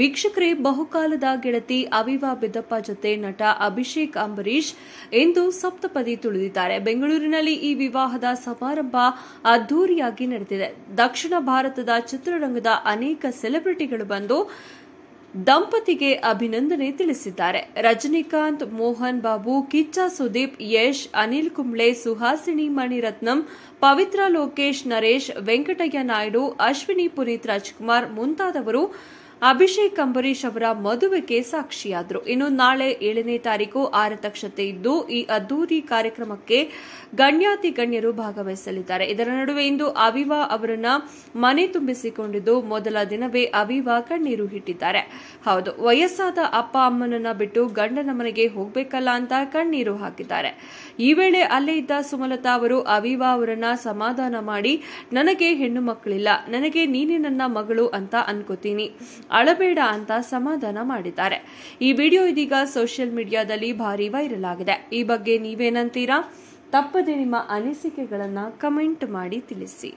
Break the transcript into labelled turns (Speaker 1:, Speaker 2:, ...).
Speaker 1: ವೀಕ್ಷಕರೇ ಬಹುಕಾಲದ ಗೆಳತಿ ಅವಿವಾ ಬಿದ್ದಪ್ಪ ಜೊತೆ ನಟ ಅಭಿಷೇಕ್ ಅಂಬರೀಷ್ ಇಂದು ಸಪ್ತಪದಿ ತುಳಿದಿದ್ದಾರೆ ಬೆಂಗಳೂರಿನಲ್ಲಿ ಈ ವಿವಾಹದ ಸಮಾರಂಭ ಅದ್ದೂರಿಯಾಗಿ ನಡೆದಿದೆ ದಕ್ಷಿಣ ಭಾರತದ ಚಿತ್ರರಂಗದ ಅನೇಕ ಸೆಲೆಬ್ರಿಟಿಗಳು ಬಂದು ದಂಪತಿಗೆ ಅಭಿನಂದನೆ ತಿಳಿಸಿದ್ದಾರೆ ರಜನಿಕಾಂತ್ ಮೋಹನ್ ಬಾಬು ಕಿಚ್ಚ ಸುದೀಪ್ ಯಶ್ ಅನಿಲ್ ಕುಂಬ್ಳೆ ಸುಹಾಸಿನಿ ಮಣಿರತ್ನಂ ಪವಿತ್ರ ಲೋಕೇಶ್ ನರೇಶ್ ವೆಂಕಟಯ್ಯ ನಾಯ್ಡು ಅಶ್ವಿನಿ ಪುನೀತ್ ರಾಜ್ಕುಮಾರ್ ಮುಂತಾದವರು ಅಭಿಷೇಕ್ ಅಂಬರೀಷ್ ಅವರ ಮದುವೆಗೆ ಸಾಕ್ಷಿಯಾದರು ಇನ್ನು ನಾಳೆ ಏಳನೇ ತಾರೀಕು ಆರತಕ್ಷತೆ ಇದ್ದು ಈ ಅದ್ದೂರಿ ಕಾರ್ಯಕ್ರಮಕ್ಕೆ ಗಣ್ಯಾತಿ ಗಣ್ಯರು ಭಾಗವಹಿಸಲಿದ್ದಾರೆ ಇದರ ನಡುವೆ ಇಂದು ಅವಿವಾ ಅವರನ್ನ ಮನೆ ತುಂಬಿಸಿಕೊಂಡಿದ್ದು ಮೊದಲ ದಿನವೇ ಅವಿವಾ ಕಣ್ಣೀರು ಹಿಟ್ಟಿದ್ದಾರೆ ಹೌದು ವಯಸ್ಸಾದ ಅಪ್ಪ ಅಮ್ಮನನ್ನ ಬಿಟ್ಟು ಗಂಡನ ಮನೆಗೆ ಹೋಗಬೇಕಲ್ಲ ಅಂತ ಕಣ್ಣೀರು ಹಾಕಿದ್ದಾರೆ ಈ ವೇಳೆ ಅಲ್ಲೇ ಇದ್ದ ಸುಮಲತಾ ಅವರು ಅವಿವಾ ಅವರನ್ನ ಸಮಾಧಾನ ಮಾಡಿ ನನಗೆ ಹೆಣ್ಣು ಮಕ್ಕಳಿಲ್ಲ ನನಗೆ ನೀನೇ ನನ್ನ ಮಗಳು ಅಂತ ಅನ್ಕೋತೀನಿ ಅಳಬೇಡ ಅಂತ ಸಮಾಧಾನ ಮಾಡಿದ್ದಾರೆ ಈ ವಿಡಿಯೋ ಇದೀಗ ಸೋಷಿಯಲ್ ಮೀಡಿಯಾದಲ್ಲಿ ಭಾರಿ ವೈರಲ್ ಆಗಿದೆ ಈ ಬಗ್ಗೆ ನೀವೇನಂತೀರಾ ತಪ್ಪದೆ ನಿಮ್ಮ ಅನಿಸಿಕೆಗಳನ್ನು ಕಮೆಂಟ್ ಮಾಡಿ ತಿಳಿಸಿ